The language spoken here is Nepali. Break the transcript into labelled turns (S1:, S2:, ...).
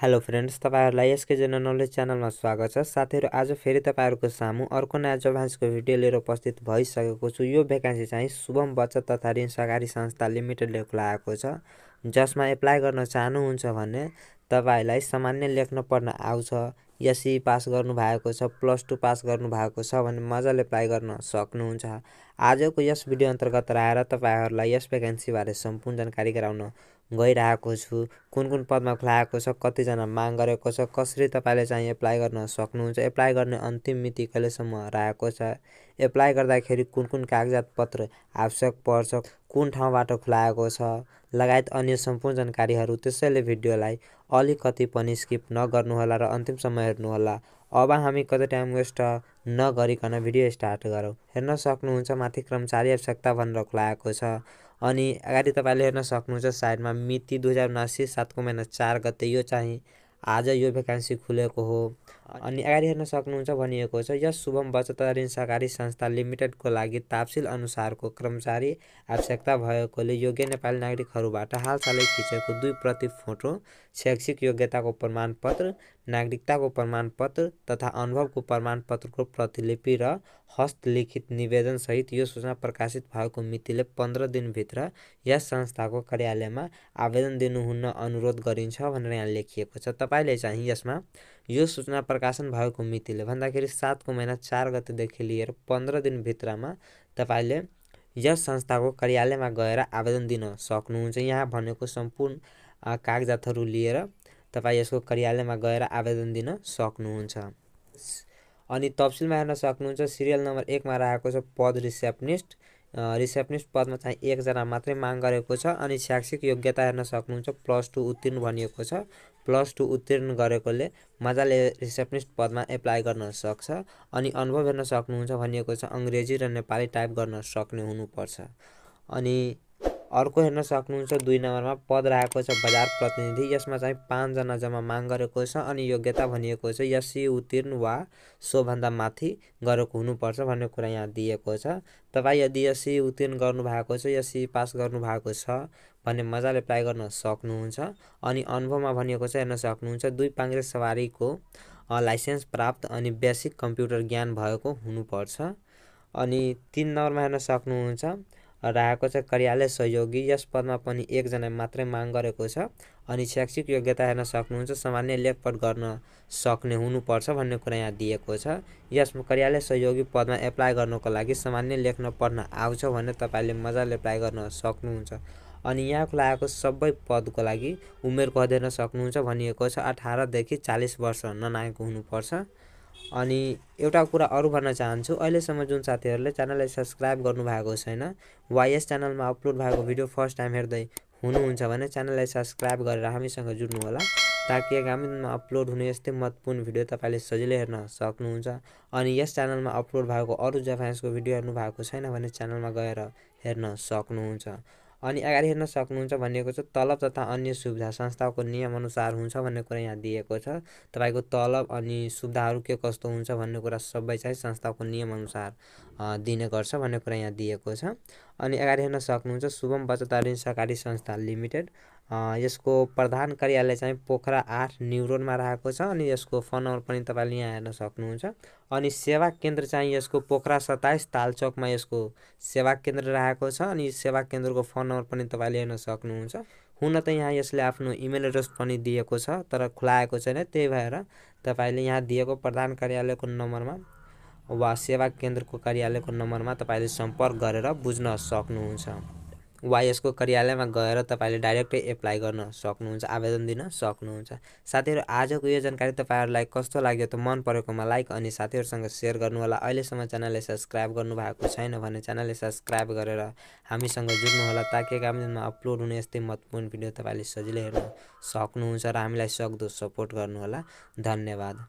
S1: हेलो फ्रेन्ड्स तपाईँहरूलाई यसके जेनरल नलेज च्यानलमा स्वागत छ साथीहरू आज फेरि तपाईँहरूको सामु अर्को नयाँ जभान्सको भिडियो लिएर उपस्थित भइसकेको छु यो भ्याकेन्सी चाहिँ शुभम बचत तथा ऋण सहकारी संस्था लिमिटेडले खुलाएको छ जसमा एप्लाई गर्न चाहनुहुन्छ भने तपाईँलाई सामान्य लेख्न पर्न आउँछ एससी पास गर्नुभएको छ प्लस टू पास गर्नुभएको छ भने मजाले अप्लाई गर्न सक्नुहुन्छ आजको यस भिडियो अन्तर्गत रहेर तपाईँहरूलाई यस भ्याकेन्सीबारे सम्पूर्ण जानकारी गराउन गइरहेको छु कुन कुन पदमा खुलाएको छ कतिजना माग गरेको छ कसरी तपाईँले चाहिँ एप्लाई गर्न सक्नुहुन्छ एप्लाई गर्ने अन्तिम मिति कहिलेसम्म रहेको छ एप्लाई गर्दाखेरि कुन कुन कागजात पत्र आवश्यक पर्छ कुन ठाउँबाट खुलाएको छ लगायत अन्य सम्पूर्ण जानकारीहरू त्यसैले भिडियोलाई अलिकति पनि स्किप नगर्नुहोला र अन्तिम अन्तिमसम्म हेर्नुहोला अब हामी कतै टाइम वेस्ट नगरिकन भिडियो स्टार्ट गरौँ हेर्न सक्नुहुन्छ माथि कर्मचारी आवश्यकता भनेर खुलाएको छ अनि अगाडि तपाईँले हेर्न सक्नुहुन्छ साइडमा मिति दुई हजार उनासी सातको महिना चार गते यो चाहिँ आज यो भ्याकेन्सी खुलेको हो अनि अगाडि हेर्न सक्नुहुन्छ भनिएको छ यस शुभम बचत ऋण सहकारी संस्था लिमिटेडको लागि तापसिल अनुसारको कर्मचारी आवश्यकता भएकोले योग्य नेपाली नागरिकहरूबाट हालसालै खिचेको दुई प्रति फोटो शैक्षिक योग्यताको प्रमाणपत्र नागरिकताको प्रमाणपत्र तथा अनुभवको प्रमाणपत्रको प्रतिलिपि र हस्तलिखित निवेदनसहित यो सूचना प्रकाशित भएको मितिले पन्ध्र दिनभित्र यस संस्थाको कार्यालयमा आवेदन दिनुहुन्न अनुरोध गरिन्छ भनेर यहाँ लेखिएको छ तपाईँले चाहिँ यसमा यो सूचना प्रकाशन भएको मितिले भन्दाखेरि सातको महिना चार गतेदेखि लिएर पन्ध्र दिनभित्रमा तपाईँले यस संस्थाको कार्यालयमा गएर आवेदन दिन सक्नुहुन्छ यहाँ भनेको सम्पूर्ण कागजातहरू लिएर तपाईँ यसको कार्यालयमा गएर आवेदन दिन सक्नुहुन्छ अनि तपसिलमा हेर्न सक्नुहुन्छ सिरियल नम्बर एकमा रहेको छ पद रिसेप्निस्ट रिसेप्निस्ट पदमा चाहिँ एकजना मात्रै माग गरेको छ अनि शैक्षिक योग्यता हेर्न सक्नुहुन्छ प्लस टू उत्तीर्ण भनिएको छ प्लस टू उत्तीर्ण गरेकोले मजाले रिसेप्सनिस्ट पदमा एप्लाई गर्न सक्छ अनि अनुभव हेर्न सक्नुहुन्छ भनिएको छ अङ्ग्रेजी र नेपाली टाइप गर्न सक्ने हुनुपर्छ अनि अर्को हेर्न सक्नुहुन्छ दुई नम्बरमा पद राखेको छ बजार प्रतिनिधि यसमा चाहिँ पाँचजना जम्मा माग गरेको छ अनि योग्यता भनिएको छ यससी उत्तीर्ण वा सोभन्दा माथि गरेको हुनुपर्छ भन्ने कुरा यहाँ दिएको छ तपाईँ यदि यससी उत्तीर्ण गर्नुभएको छ यससी पास गर्नुभएको छ भन्ने मजाले प्राय गर्न सक्नुहुन्छ अनि अनुभवमा भनिएको छ हेर्न सक्नुहुन्छ दुई पाङ्ग्रेस सवारीको लाइसेन्स प्राप्त अनि बेसिक कम्प्युटर ज्ञान भएको हुनुपर्छ अनि तिन नम्बरमा हेर्न सक्नुहुन्छ रहेको छ कार्यालय सहयोगी यस पदमा पनि एकजना मात्रै माग गरेको छ अनि शैक्षिक योग्यता हेर्न सक्नुहुन्छ सामान्य लेखपट गर्न सक्ने हुनुपर्छ भन्ने कुरा यहाँ दिएको छ यसमा कार्यालय सहयोगी पदमा एप्लाई गर्नको लागि सामान्य लेख्न पढ्न आउँछ भने तपाईँले मजाले एप्लाई गर्न सक्नुहुन्छ अनि यहाँ लागेको सबै पदको लागि उमेर हेर्न सक्नुहुन्छ भनिएको छ अठारदेखि चालिस वर्ष ननाएको हुनुपर्छ अनि एउटा कुरा अरू भन्न चाहन्छु अहिलेसम्म जुन साथीहरूले च्यानललाई सब्सक्राइब गर्नुभएको छैन वा यस च्यानलमा अपलोड भएको भिडियो फर्स्ट टाइम हेर्दै हुनुहुन्छ भने च्यानललाई सब्सक्राइब गरेर हामीसँग जुड्नु होला ताकि आगामी दिनमा अपलोड हुने यस्तै महत्त्वपूर्ण भिडियो तपाईँले सजिलै हेर्न सक्नुहुन्छ अनि यस च्यानलमा अपलोड भएको अरू जफाइन्सको भिडियो हेर्नु भएको छैन भने च्यानलमा गएर हेर्न सक्नुहुन्छ अनि अगाडि हेर्न सक्नुहुन्छ भनेको छ तलब तथा अन्य सुविधा संस्थाको नियमअनुसार हुन्छ भन्ने कुरा यहाँ दिएको छ तपाईँको तलब अनि सुविधाहरू के कस्तो हुन्छ भन्ने कुरा सबै चाहिँ संस्थाको नियमअनुसार दिने गर्छ भन्ने कुरा यहाँ दिएको छ अनि अगाडि हेर्न सक्नुहुन्छ शुभम बचत बचतारिन सहकारी संस्था लिमिटेड यसको प्रधान कार्यालय चाहिँ पोखरा आठ न्यु रोडमा रहेको छ अनि यसको फोन नम्बर पनि तपाईँले यहाँ हेर्न सक्नुहुन्छ अनि सेवा केन्द्र चाहिँ यसको पोखरा सत्ताइस तालचोकमा यसको सेवा केन्द्र रहेको छ अनि सेवा केन्द्रको फोन नम्बर पनि तपाईँले हेर्न सक्नुहुन्छ हुन त यहाँ यसले आफ्नो इमेल एड्रेस पनि दिएको छ तर खुलाएको छैन त्यही भएर तपाईँले यहाँ दिएको प्रधान कार्यालयको नम्बरमा वा सेवा केन्द्रको कार्यालयको नम्बरमा तपाईँले सम्पर्क गरेर बुझ्न सक्नुहुन्छ वा यसको कार्यालयमा गएर तपाईँले डाइरेक्टै एप्लाई गर्न सक्नुहुन्छ आवेदन दिन सक्नुहुन्छ साथीहरू आजको यो जानकारी तपाईँहरूलाई कस्तो लाग्यो त मन परेकोमा लाइक अनि साथीहरूसँग सेयर गर्नुहोला अहिलेसम्म च्यानलले सब्सक्राइब गर्नुभएको छैन भने च्यानलले सब्सक्राइब गरेर हामीसँग जुड्नुहोला ताकि आगामी अपलोड हुने यस्तै महत्त्वपूर्ण भिडियो तपाईँले सजिलै हेर्न सक्नुहुन्छ र हामीलाई सक्दो सपोर्ट गर्नुहोला धन्यवाद